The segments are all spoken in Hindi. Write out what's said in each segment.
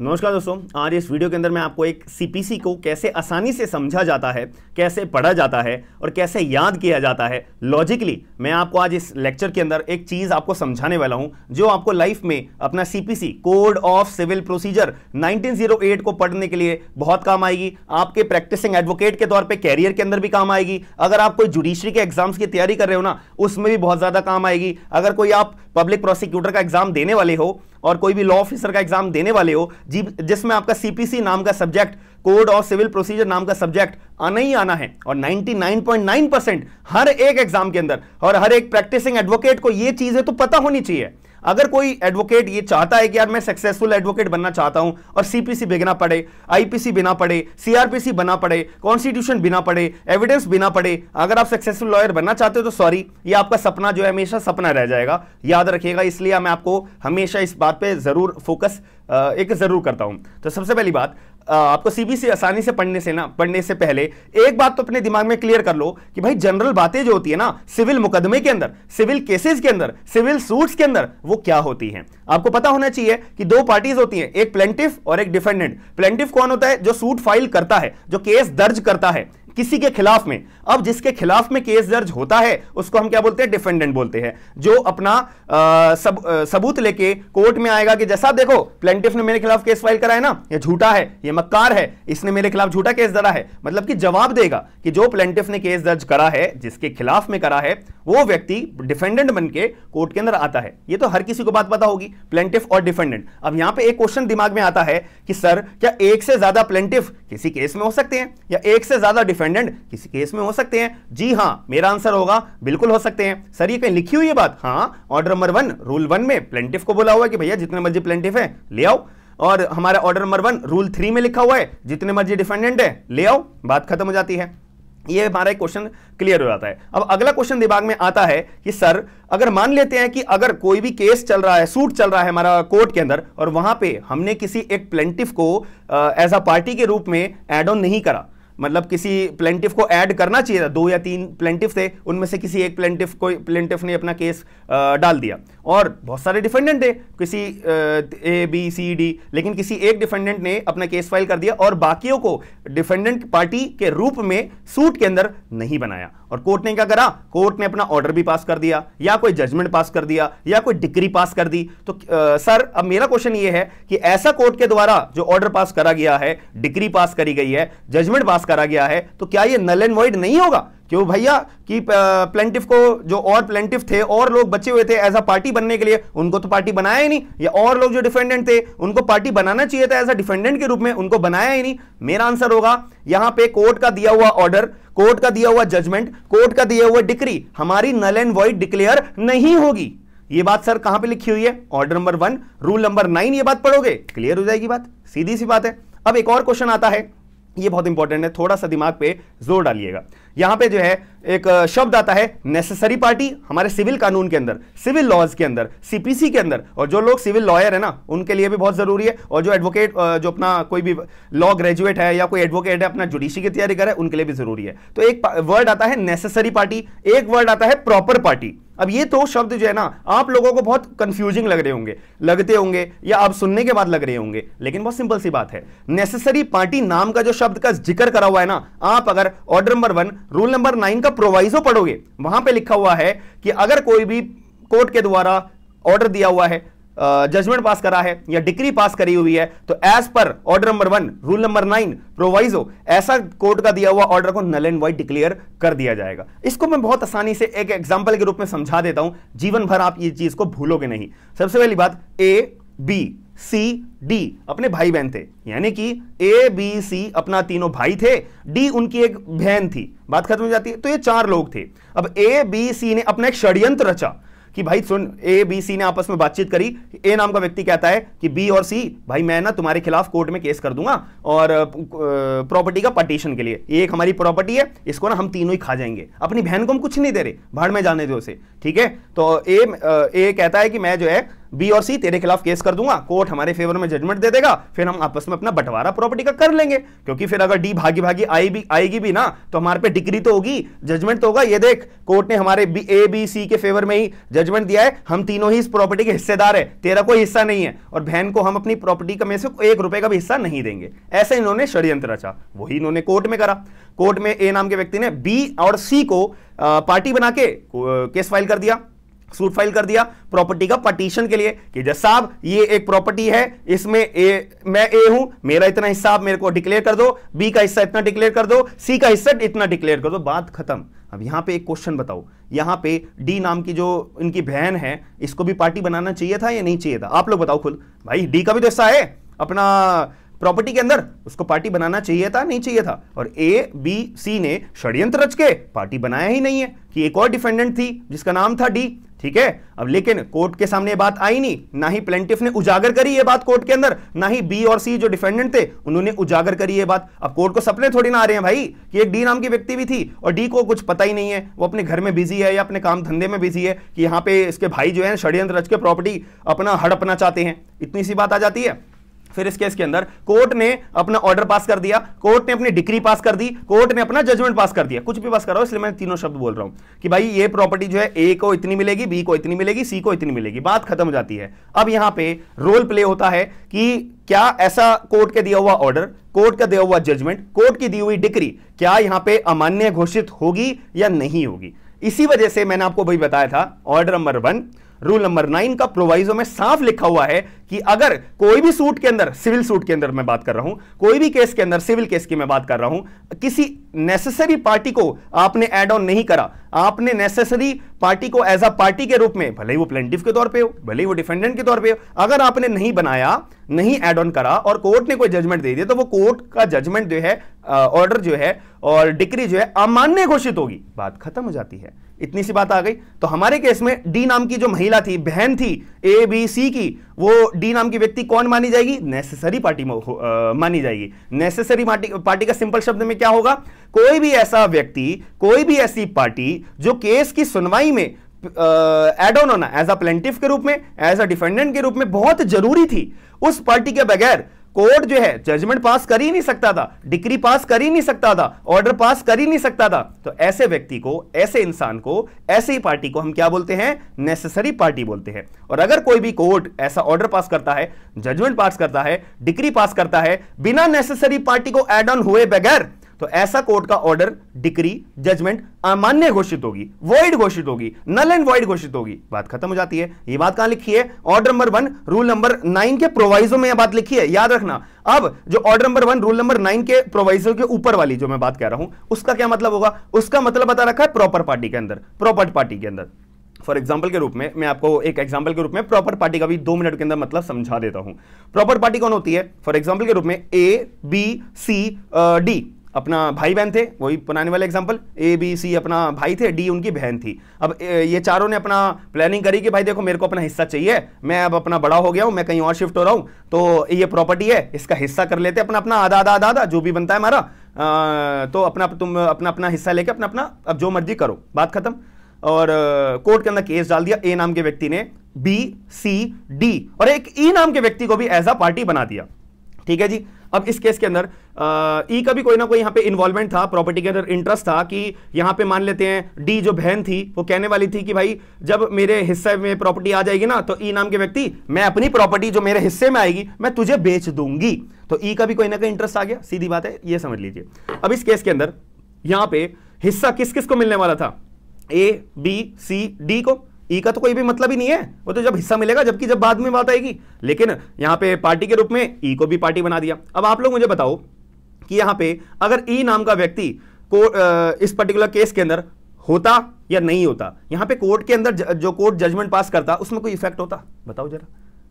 नमस्कार दोस्तों आज इस वीडियो के अंदर मैं आपको एक सीपीसी को कैसे आसानी से समझा जाता है कैसे पढ़ा जाता है और कैसे याद किया जाता है लॉजिकली मैं आपको आज इस लेक्चर के अंदर एक चीज़ आपको समझाने वाला हूं जो आपको लाइफ में अपना CPC code of civil procedure 1908 को पढ़ने के लिए बहुत काम आएगी आपके प्रैक्टिसिंग एडवोकेट के तौर पर कैरियर के अंदर भी काम आएगी अगर आप कोई जुडिशरी के एग्जाम्स की तैयारी कर रहे हो ना उसमें भी बहुत ज़्यादा काम आएगी अगर कोई आप पब्लिक प्रोसिक्यूटर का एग्जाम देने वाले हो और कोई भी लॉ ऑफिसर का एग्जाम देने वाले हो जिसमें आपका सीपीसी नाम का subject code of civil procedure नाम का सब्जेक्ट आना ही आना है और 99.9 परसेंट हर एक एग्जाम के अंदर और हर एक प्रैक्टिसिंग एडवोकेट को ये चीजें तो पता होनी चाहिए अगर कोई एडवोकेट ये चाहता है कि यार मैं सक्सेसफुल एडवोकेट बनना चाहता हूं और सीपीसी बिना पड़े आईपीसी बिना पड़े सीआरपीसी बना पड़े कॉन्स्टिट्यूशन बिना पड़े एविडेंस बिना पड़े अगर आप सक्सेसफुल लॉयर बनना चाहते हो तो सॉरी ये आपका सपना जो है हमेशा सपना रह जाएगा याद रखिएगा इसलिए मैं आपको हमेशा इस बात पर जरूर फोकस एक जरूर करता हूं तो सबसे पहली बात आपको सीबीसी आसानी से पढ़ने से ना पढ़ने से पहले एक बात तो अपने दिमाग में क्लियर कर लो कि भाई जनरल बातें जो होती है ना सिविल मुकदमे के अंदर सिविल केसेस के अंदर सिविल सूट्स के अंदर वो क्या होती हैं आपको पता होना चाहिए कि दो पार्टीज होती हैं एक प्लेंटिफ और एक डिफेंडेंट प्लेंटिफ कौन होता है जो सूट फाइल करता है जो केस दर्ज करता है किसी के खिलाफ में अब जिसके खिलाफ में केस दर्ज होता है उसको हम क्या बोलते हैं डिफेंडेंट बोलते हैं जो अपना आ, सब, आ, सबूत लेके कोर्ट में आएगा कि जैसा देखो प्लेंटिफ ने मेरे खिलाफ केस फाइल करा है ना ये झूठा है ये मक्कार है इसने मेरे खिलाफ झूठा केस दरा है मतलब कि जवाब देगा कि जो प्लेंटिफ ने केस दर्ज करा है जिसके खिलाफ में करा है वो व्यक्ति डिफेंडेंट बन के कोर्ट के अंदर आता है ये तो हर किसी को बात पता होगी प्लेंटिफ और डिफेंडेंट अब यहां पे एक क्वेश्चन दिमाग में आता है कि सर क्या एक से ज्यादा प्लेंटिफ किसी केस में हो सकते हैं या एक से ज्यादा डिफेंडेंट डिफेंडेंट किसी केस में हो सकते हैं जी हाँ मेरा आंसर होगा बिल्कुल हो सकते हैं सर ये कहीं लिखी हुई है बात हाँ order number one rule one में प्लेंटिफ को बोला हुआ है कि भैया जितने मर्जी प्लेंटिफ है ले आओ और हमारा order number one rule three में लिखा हुआ है जितने मर्जी डिफेंडेंट है ले आओ बात खत्म हो जाती है ये हमारा क्वेश्चन क्लियर हो जाता है अब अगला क्वेश्चन दिमाग में आता है कि सर अगर मान लेते हैं कि अगर कोई भी केस चल रहा है सूट चल रहा है हमारा कोर्ट के अंदर और वहां पे हमने किसी एक प्लेंटिफ को एज अ पार्टी के रूप में एड ऑन नहीं करा मतलब किसी प्लेंटिफ को ऐड करना चाहिए था दो या तीन प्लेंटिफ थे उनमें से किसी एक प्लेंटिफ को प्लेंटिफ ने अपना केस डाल दिया और बहुत सारे डिफेंडेंट थे किसी ए बी सी डी लेकिन किसी एक डिफेंडेंट ने अपना केस फाइल कर दिया और बाकियों को डिफेंडेंट पार्टी के रूप में सूट के अंदर नहीं बनाया और कोर्ट ने क्या करा कोर्ट ने अपना ऑर्डर भी पास कर दिया या कोई जजमेंट पास कर दिया या कोई डिग्री पास कर दी तो आ, सर अब मेरा क्वेश्चन ये है कि ऐसा कोर्ट के द्वारा जो ऑर्डर पास करा गया है डिग्री पास करी गई है जजमेंट पास करा गया है तो क्या यह नल एंड वॉइड नहीं होगा क्यों भैया कि प्लेंटिव को जो और प्लेंटिफ थे और लोग बचे हुए थे एज अ पार्टी बनने के लिए उनको तो पार्टी बनाया ही नहीं या और लोग जो डिफेंडेंट थे उनको पार्टी बनाना चाहिए था एज अ डिफेंडेंट के रूप में उनको बनाया ही नहीं मेरा आंसर होगा यहां पे कोर्ट का दिया हुआ ऑर्डर कोर्ट का दिया हुआ जजमेंट कोर्ट का दिया हुआ डिक्री हमारी नल एंड वॉइड डिक्लेयर नहीं होगी ये बात सर कहां पर लिखी हुई है order number one rule number nine ये बात पढ़ोगे क्लियर हो जाएगी बात सीधी सी बात है अब एक और क्वेश्चन आता है ये बहुत इंपॉर्टेंट है थोड़ा सा दिमाग पे जोर डालिएगा यहां पे जो है एक शब्द आता है नेसेसरी पार्टी हमारे सिविल कानून के अंदर सिविल लॉज के अंदर सीपीसी के अंदर और जो लोग सिविल लॉयर है ना उनके लिए भी बहुत जरूरी है और जो एडवोकेट जो अपना कोई भी लॉ ग्रेजुएट है या कोई एडवोकेट है अपना जुडिशी की तैयारी करे उनके लिए भी जरूरी है तो एक वर्ड आता है नेसेसरी पार्टी एक वर्ड आता है प्रॉपर पार्टी अब ये तो शब्द जो है ना आप लोगों को बहुत कंफ्यूजिंग लग रहे होंगे लगते होंगे या आप सुनने के बाद लग रहे होंगे लेकिन बहुत सिंपल सी बात है नेसेसरी पार्टी नाम का जो शब्द का जिक्र करा हुआ है ना आप अगर order number one rule number nine का का प्रोवाइजो पढ़ोगे वहां पे लिखा हुआ है कि अगर कोई भी कोर्ट के द्वारा ऑर्डर दिया हुआ है जजमेंट पास करा है या डिग्री पास करी हुई है तो as per order number one rule number nine proviso ऐसा कोर्ट का दिया हुआ ऑर्डर को नल एंड वाइट डिक्लेयर कर दिया जाएगा इसको मैं बहुत आसानी से एक एग्जाम्पल के रूप में समझा देता हूं जीवन भर आप ये चीज को भूलोगे नहीं सबसे पहली बात ए बी सी डी अपने भाई बहन थे यानी कि ए बी सी अपना तीनों भाई थे डी उनकी एक बहन थी बात खत्म हो जाती है तो ये चार लोग थे अब ए बी सी ने अपना एक षड्यंत्र रचा कि भाई सुन ए बी सी ने आपस में बातचीत करी ए नाम का व्यक्ति कहता है कि बी और सी भाई मैं ना तुम्हारे खिलाफ कोर्ट में केस कर दूंगा और प्रॉपर्टी का पार्टीशन के लिए ये एक हमारी प्रॉपर्टी है इसको ना हम तीनों ही खा जाएंगे अपनी बहन को हम कुछ नहीं दे रहे भाड़ में जाने दो उसे ठीक है तो ए ए कहता है कि मैं जो है बी और सी तेरे खिलाफ केस कर दूंगा कोर्ट हमारे फेवर में जजमेंट दे देगा फिर हम आपस में अपना बंटवारा प्रॉपर्टी का कर लेंगे क्योंकि फिर अगर डी भागी भागी आई भी आएगी भी ना तो हमारे पे डिग्री तो होगी जजमेंट तो होगा ये देख कोर्ट ने हमारे ए बी सी के फेवर में ही जजमेंट दिया है हम तीनों ही इस प्रॉपर्टी के हिस्सेदार है तेरा कोई हिस्सा नहीं है और बहन को हम अपनी प्रॉपर्टी का में से एक रुपए का भी हिस्सा नहीं देंगे ऐसे इन्होंने षड्यंत्र रचा वही इन्होंने कोर्ट में करा कोर्ट में ए नाम के व्यक्ति ने बी और सी को पार्टी बना के केस फाइल कर दिया सूट फाइल कर दिया प्रॉपर्टी का पार्टीशन के लिए कि साहब ये एक प्रॉपर्टी है इसमें ए मैं ए हूं मेरा इतना हिस्सा आप मेरे को डिक्लेयर कर दो बी का हिस्सा इतना डिक्लेयर कर दो सी का हिस्सा इतना डिक्लेयर कर दो बात खत्म अब यहां पे एक क्वेश्चन बताओ यहां पे डी नाम की जो इनकी बहन है इसको भी पार्टी बनाना चाहिए था या नहीं चाहिए था आप लोग बताओ खुद भाई डी का भी तो हिस्सा है अपना प्रॉपर्टी के अंदर उसको पार्टी बनाना चाहिए था नहीं चाहिए था और ए बी सी ने षड्यंत्र रच के पार्टी बनाया ही नहीं है कि एक और डिफेंडेंट थी जिसका नाम था डी ठीक है अब लेकिन कोर्ट के सामने बात आई नहीं ना ही प्लेंटिफ ने उजागर करी ये बात कोर्ट के अंदर ना ही बी और सी जो डिफेंडेंट थे उन्होंने उजागर करी ये बात अब कोर्ट को सपने थोड़ी ना आ रहे हैं भाई कि एक डी नाम की व्यक्ति भी थी और डी को कुछ पता ही नहीं है वो अपने घर में बिजी है या अपने काम धंधे में बिजी है कि यहां पर इसके भाई जो है षड्यंत्र रच के प्रॉपर्टी अपना हड़पना चाहते हैं इतनी सी बात आ जाती है फिर इस केस के अंदर कोर्ट ने अपना ऑर्डर पास कर दिया कोर्ट ने अपनी डिग्री पास कर दी कोर्ट ने अपना जजमेंट पास कर दिया कुछ भी पास करो इसलिए मैं तीनों शब्द बोल रहा हूं कि भाई ये प्रॉपर्टी जो है ए को इतनी मिलेगी बी को इतनी मिलेगी सी को इतनी मिलेगी बात खत्म हो जाती है अब यहां पे रोल प्ले होता है कि क्या ऐसा कोर्ट के दिया हुआ ऑर्डर कोर्ट का दिया हुआ जजमेंट कोर्ट की दी हुई डिग्री क्या यहां पर अमान्य घोषित होगी या नहीं होगी इसी वजह से मैंने आपको भाई बताया था order number one rule number nine का प्रोवाइजो में साफ लिखा हुआ है कि अगर कोई भी सूट के अंदर सिविल सूट के अंदर मैं बात कर रहा हूं कोई भी केस के अंदर सिविल केस की मैं बात कर रहा हूं किसी नेसेसरी पार्टी को आपने एड ऑन नहीं करा आपने नेसेसरी पार्टी को एज अ पार्टी के रूप में भले ही वो प्लेंटिव के तौर पे हो भले ही वो डिफेंडेंट के तौर पे हो अगर आपने नहीं बनाया नहीं एड ऑन करा और कोर्ट ने कोई जजमेंट दे दिया तो वो कोर्ट का जजमेंट जो है ऑर्डर जो है और डिक्री जो है अमान्य घोषित होगी बात खत्म हो जाती है इतनी सी बात आ गई तो हमारे केस में डी नाम की जो महिला थी बहन थी ए बी सी की वो डी नाम की व्यक्ति कौन मानी जाएगी नेसेसरी पार्टी आ, मानी जाएगी नेसेसरी पार्टी का सिंपल शब्द में क्या होगा कोई भी ऐसा व्यक्ति कोई भी ऐसी पार्टी जो केस की सुनवाई में एड ऑन होना एज अ प्लेंटिव के रूप में एज अ डिफेंडेंट के रूप में बहुत जरूरी थी उस पार्टी के बगैर कोर्ट जो है जजमेंट पास कर ही नहीं सकता था डिग्री पास कर ही नहीं सकता था ऑर्डर पास कर ही नहीं सकता था तो ऐसे व्यक्ति को ऐसे इंसान को ऐसी पार्टी को हम क्या बोलते हैं नेसेसरी पार्टी बोलते हैं और अगर कोई भी कोर्ट ऐसा ऑर्डर पास करता है जजमेंट पास करता है डिग्री पास करता है बिना नेसेसरी पार्टी को एड ऑन हुए बगैर तो ऐसा कोर्ट का ऑर्डर डिक्री जजमेंट अमान्य घोषित होगी वॉइड घोषित होगी नल एंड वॉइड घोषित होगी बात खत्म हो जाती है ये बात कहां लिखी है order number one rule number nine के प्रोवाइजो में यह बात लिखी है याद रखना अब जो order number one rule number nine के प्रोवाइजो के ऊपर वाली जो मैं बात कह रहा हूं उसका क्या मतलब होगा उसका मतलब बता रखा है प्रॉपर पार्टी के अंदर प्रॉपर पार्टी के अंदर फॉर एग्जाम्पल के रूप में मैं आपको एक एग्जाम्पल के रूप में प्रॉपर पार्टी का भी दो मिनट के अंदर मतलब समझा देता हूं प्रॉपर पार्टी कौन होती है फॉर एग्जाम्पल के रूप में ए बी सी डी अपना भाई बहन थे वही पुराने वाले एग्जाम्पल ए बी सी अपना भाई थे डी उनकी बहन थी अब ये चारों ने अपना प्लानिंग करी कि भाई देखो मेरे को अपना हिस्सा चाहिए मैं अब अपना बड़ा हो गया हूँ मैं कहीं और शिफ्ट हो रहा हूँ तो ये प्रॉपर्टी है इसका हिस्सा कर लेते अपना अपना आधा आधा आधा जो भी बनता है हमारा तो अपना तुम अपना अपना हिस्सा लेके अपना अपना अब जो मर्जी करो बात खत्म और कोर्ट के अंदर केस डाल दिया ए नाम के व्यक्ति ने बी सी डी और एक ई e नाम के व्यक्ति को भी एज अ पार्टी बना दिया ठीक है जी अब इस केस के अंदर ई का भी कोई ना कोई यहाँ पे इन्वॉल्वमेंट था प्रॉपर्टी के अंदर इंटरेस्ट था कि यहाँ पे मान लेते हैं डी जो बहन थी वो कहने वाली थी कि भाई जब मेरे हिस्से में प्रॉपर्टी आ जाएगी ना तो ई नाम के व्यक्ति मैं अपनी प्रॉपर्टी जो मेरे हिस्से में आएगी मैं तुझे बेच दूंगी तो ई का भी कोई ना कोई इंटरेस्ट आ गया सीधी बात है ये समझ लीजिए अब इस केस के अंदर यहाँ पे हिस्सा किस किस को मिलने वाला था ए बी सी डी को ई e का तो कोई भी मतलब ही नहीं है वो तो जब हिस्सा मिलेगा जबकि जब बाद में बात आएगी लेकिन यहाँ पे पार्टी के रूप में ई e को भी पार्टी बना दिया अब आप लोग मुझे बताओ कि यहां पे अगर ई e नाम का व्यक्ति को इस पर्टिकुलर केस के अंदर होता या नहीं होता यहां पे कोर्ट के अंदर जो कोर्ट जजमेंट पास करता उसमें कोई इफेक्ट होता बताओ जरा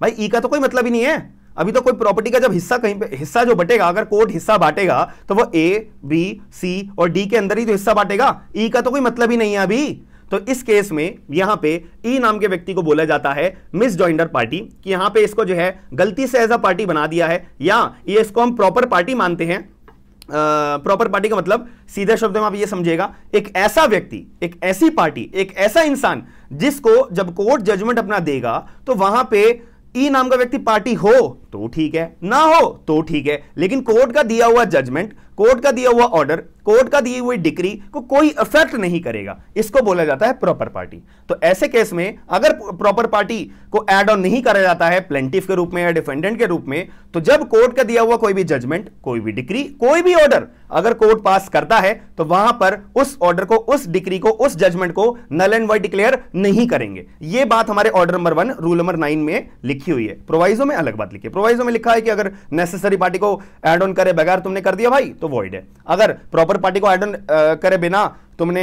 भाई ई e का तो कोई मतलब ही नहीं है अभी तो कोई प्रॉपर्टी का जब हिस्सा कहीं पे हिस्सा जो बटेगा अगर कोर्ट हिस्सा बांटेगा तो वो ए बी सी और डी के अंदर ही तो हिस्सा बांटेगा ई e का तो कोई मतलब ही नहीं है अभी तो इस केस में यहां पे ई नाम के व्यक्ति को बोला जाता है मिस जॉइंडर पार्टी कि यहां पे इसको जो है गलती से एज अ पार्टी बना दिया है या ये इसको हम प्रॉपर पार्टी मानते हैं प्रॉपर पार्टी का मतलब सीधे शब्द में आप ये समझेगा एक ऐसा व्यक्ति एक ऐसी पार्टी एक ऐसा इंसान जिसको जब कोर्ट जजमेंट अपना देगा तो वहां पे ई e नाम का व्यक्ति पार्टी हो तो ठीक है ना हो तो ठीक है लेकिन कोर्ट का दिया हुआ जजमेंट कोर्ट का दिया हुआ ऑर्डर कोर्ट का दिए हुए डिक्री को कोई इफेक्ट नहीं करेगा इसको बोला जाता है प्रॉपर पार्टी तो ऐसे केस में अगर प्रॉपर पार्टी को एड ऑन नहीं करा जाता है प्लेंटिव के रूप में या डिफेंडेंट के रूप में तो जब कोर्ट का दिया हुआ कोई भी जजमेंट कोई भी डिक्री कोई भी ऑर्डर अगर कोर्ट पास करता है तो वहां पर उस ऑर्डर को उस डिक्री को उस जजमेंट को नल एंड वाइट डिक्लेयर नहीं करेंगे यह बात हमारे order number one rule number nine में लिखी हुई है प्रोवाइजो में अलग बात लिखी है प्रोवाइजो में लिखा है कि अगर नेसेसरी पार्टी को एड ऑन करे बगैर तुमने कर दिया भाई तो वॉइड है अगर प्रॉपर पार्टी को आइडन करे बिना तुमने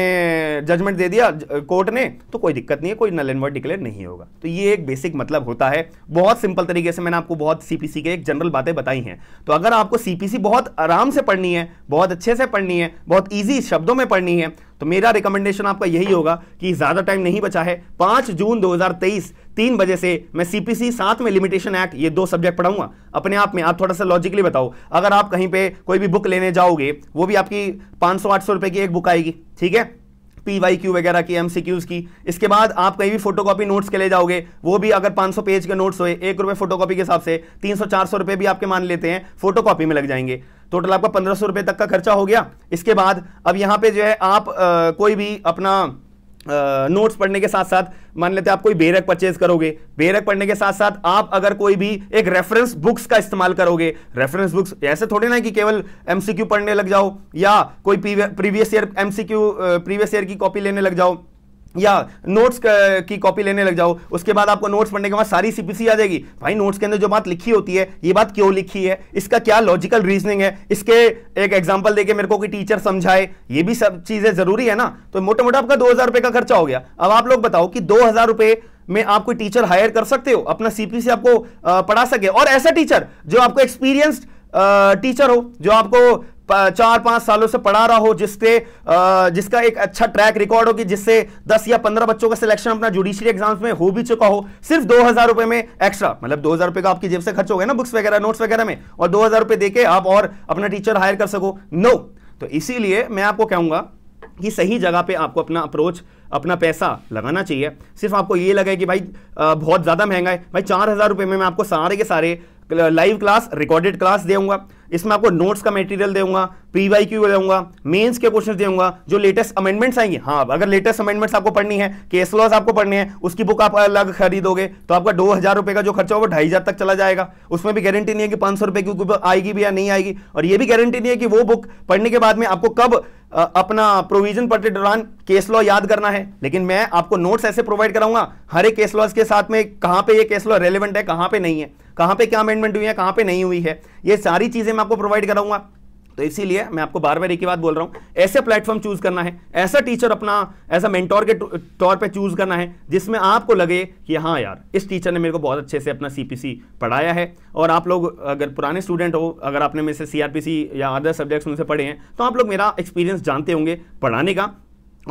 जजमेंट दे दिया कोर्ट ने तो कोई दिक्कत नहीं है कोई नल एंड डिक्लेयर नहीं होगा तो ये एक बेसिक मतलब होता है बहुत सिंपल तरीके से मैंने आपको बहुत सीपीसी के एक जनरल बातें बताई हैं तो अगर आपको सीपीसी बहुत आराम से पढ़नी है बहुत अच्छे से पढ़नी है बहुत ईजी शब्दों में पढ़नी है तो मेरा रिकमेंडेशन आपका यही होगा कि ज़्यादा टाइम नहीं बचा है पांच जून 2023 तीन बजे से मैं सीपीसी साथ में लिमिटेशन एक्ट ये दो सब्जेक्ट पढ़ाऊंगा अपने आप में आप थोड़ा सा लॉजिकली बताओ अगर आप कहीं पे कोई भी बुक लेने जाओगे वो भी आपकी 500-800 रुपए की एक बुक आएगी ठीक ठीक है पी वाई क्यू वगैरह की एमसीक्यूज की इसके बाद आप कहीं भी फोटोकॉपी नोट्स के ले जाओगे वो भी अगर 500 पेज के नोट्स होए एक रुपए फोटोकॉपी के हिसाब से 300-400 रुपए भी आपके मान लेते हैं फोटोकॉपी में लग जाएंगे टोटल आपका पंद्रह सौ तक का खर्चा हो गया इसके बाद अब यहां पे जो है आप आ, कोई भी अपना नोट्स पढ़ने के साथ साथ मान लेते आप कोई बेरक परचेज करोगे बेरक पढ़ने के साथ साथ आप अगर कोई भी एक रेफरेंस बुक्स का इस्तेमाल करोगे रेफरेंस बुक्स ऐसे थोड़े ना कि केवल एमसीक्यू पढ़ने लग जाओ या कोई previous year MCQ previous year की कॉपी लेने लग जाओ या नोट्स की कॉपी लेने लग जाओ उसके बाद आपको नोट्स पढ़ने के बाद सारी सीपीसी आ जाएगी भाई नोट्स के अंदर जो बात लिखी होती है ये बात क्यों लिखी है इसका क्या लॉजिकल रीजनिंग है इसके एक एग्जांपल देके मेरे को कि टीचर समझाए ये भी सब चीज़ें ज़रूरी है ना तो मोटा मोटा आपका दो हज़ार का खर्चा हो गया अब आप लोग बताओ कि दो हज़ार में आप कोई टीचर हायर कर सकते हो अपना सीपीसी आपको पढ़ा सके और ऐसा टीचर जो आपको एक्सपीरियंस्ड टीचर हो जो आपको चार पांच सालों से पढ़ा रहा हो जिससे जिसका एक अच्छा ट्रैक रिकॉर्ड हो कि जिससे दस या पंद्रह बच्चों का सिलेक्शन अपना जुडिशियल एग्जाम्स में हो भी चुका हो सिर्फ दो हजार रुपए में एक्स्ट्रा मतलब दो हजार रुपए का आपकी जेब से खर्च हो गया ना बुक्स वगैरह नोट्स वगैरह में और दो हजार रुपए देकर आप और अपना टीचर हायर कर सको नो no. तो इसीलिए मैं आपको कहूंगा कि सही जगह पे आपको अपना अप्रोच अपना पैसा लगाना चाहिए सिर्फ आपको ये लगे कि भाई बहुत ज़्यादा महंगा है भाई चार हज़ार रुपये में मैं आपको सारे के सारे लाइव क्लास रिकॉर्डेड क्लास दूंगा इसमें आपको नोट्स का मटेरियल दूंगा पीवाई क्यू दूंगा मेन्स के क्वेश्चन दूंगा जो लेटेस्ट अमेंडमेंट्स आएंगे हाँ अगर लेटेस्ट अमेंडमेंट्स आपको पढ़नी है केस लॉस आपको पढ़ने हैं उसकी बुक आप अलग खरीदोगे तो आपका दो हजार रुपये का जो खर्चा होगा ढाई हजार तक चला जाएगा उसमें भी गारंटी नहीं है कि पांच सौ रुपये की बुक आएगी भी या नहीं आएगी और ये भी गारंटी नहीं है कि वो बुक पढ़ने के बाद में आपको कब अपना प्रोविजन पढ़ते दौरान केस लॉ याद करना है लेकिन मैं आपको नोट्स ऐसे प्रोवाइड कराऊंगा हर एक केस लॉस के साथ में कहां पे ये केस लॉ रेलेवेंट है कहां पे नहीं है कहां पे क्या अमेंडमेंट हुई है कहां पे नहीं हुई है ये सारी चीजें मैं आपको प्रोवाइड कराऊंगा तो इसीलिए मैं आपको बार बार एक ही बात बोल रहा हूं ऐसे प्लेटफॉर्म चूज करना है ऐसा टीचर अपना ऐसा मेंटोर के तौर पे चूज करना है जिसमें आपको लगे कि हाँ यार इस टीचर ने मेरे को बहुत अच्छे से अपना सीपीसी पढ़ाया है और आप लोग अगर पुराने स्टूडेंट हो अगर आपने मेरे से सीआरपीसी या अदर सब्जेक्ट्स उनसे पढ़े हैं तो आप लोग मेरा एक्सपीरियंस जानते होंगे पढ़ाने का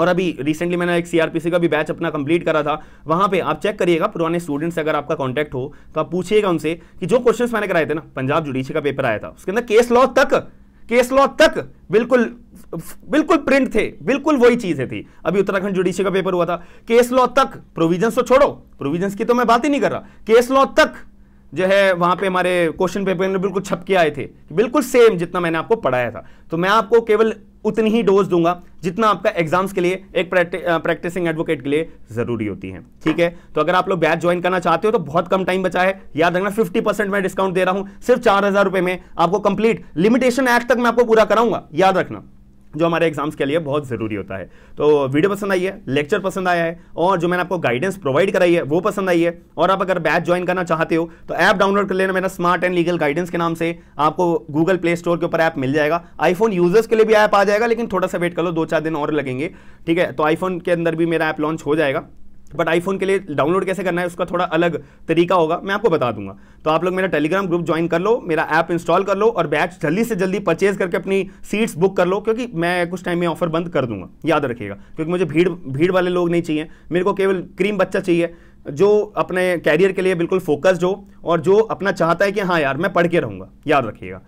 और अभी रिसेंटली मैंने एक सीआरपीसी का भी बैच अपना कंप्लीट करा था वहां पे आप चेक करिएगा पुराने स्टूडेंट्स अगर आपका कांटेक्ट हो तो आप पूछिएगा उनसे कि जो क्वेश्चंस मैंने कराए थे ना पंजाब जुडिशी का पेपर आया था उसके अंदर केस लॉ तक केस लॉ तक बिल्कुल बिल्कुल प्रिंट थे बिल्कुल वही चीजें थी अभी उत्तराखंड जुडिशी का पेपर हुआ था केस लॉ तक प्रोविजन तो छोड़ो प्रोविजन की तो मैं बात ही नहीं कर रहा केस लॉ तक जो है वहां पे हमारे क्वेश्चन पेपर में बिल्कुल छपके आए थे बिल्कुल सेम जितना मैंने आपको पढ़ाया था तो मैं आपको केवल उतनी ही डोज दूंगा जितना आपका एग्जाम्स के लिए एक प्रैक्टिसिंग एडवोकेट के लिए जरूरी होती है ठीक है तो अगर आप लोग बैच ज्वाइन करना चाहते हो तो बहुत कम टाइम बचा है याद रखना 50 परसेंट मैं डिस्काउंट दे रहा हूं सिर्फ चार हजार रुपए में आपको कंप्लीट लिमिटेशन एक्ट तक मैं आपको पूरा कराऊंगा याद रखना जो हमारे एग्जाम्स के लिए बहुत ज़रूरी होता है तो वीडियो पसंद आई है लेक्चर पसंद आया है और जो मैंने आपको गाइडेंस प्रोवाइड कराई है वो पसंद आई है और आप अगर बैच ज्वाइन करना चाहते हो तो ऐप डाउनलोड कर लेना मेरा स्मार्ट एंड लीगल गाइडेंस के नाम से आपको गूगल प्ले स्टोर के ऊपर ऐप मिल जाएगा आईफोन यूजर्स के लिए भी ऐप आ जाएगा लेकिन थोड़ा सा वेट कर लो दो चार दिन और लगेंगे ठीक है तो आईफोन के अंदर भी मेरा ऐप लॉन्च हो जाएगा बट आईफोन के लिए डाउनलोड कैसे करना है उसका थोड़ा अलग तरीका होगा मैं आपको बता दूंगा तो आप लोग मेरा टेलीग्राम ग्रुप ज्वाइन कर लो मेरा ऐप इंस्टॉल कर लो और बैच जल्दी से जल्दी परचेज करके अपनी सीट्स बुक कर लो क्योंकि मैं कुछ टाइम में ऑफर बंद कर दूंगा याद रखिएगा क्योंकि मुझे भीड़ भीड़ वाले लोग नहीं चाहिए मेरे को केवल क्रीम बच्चा चाहिए जो अपने कैरियर के लिए बिल्कुल फोकस्ड हो और जो अपना चाहता है कि हाँ यार मैं पढ़ के रहूँगा याद रखिएगा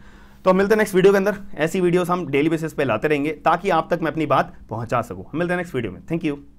तो मिलते हैं नेक्स्ट वीडियो के अंदर ऐसी वीडियोस हम डेली बेसिस पे लाते रहेंगे ताकि आप तक मैं अपनी बात पहुंचा सकूं मिलते हैं नेक्स्ट वीडियो में थैंक यू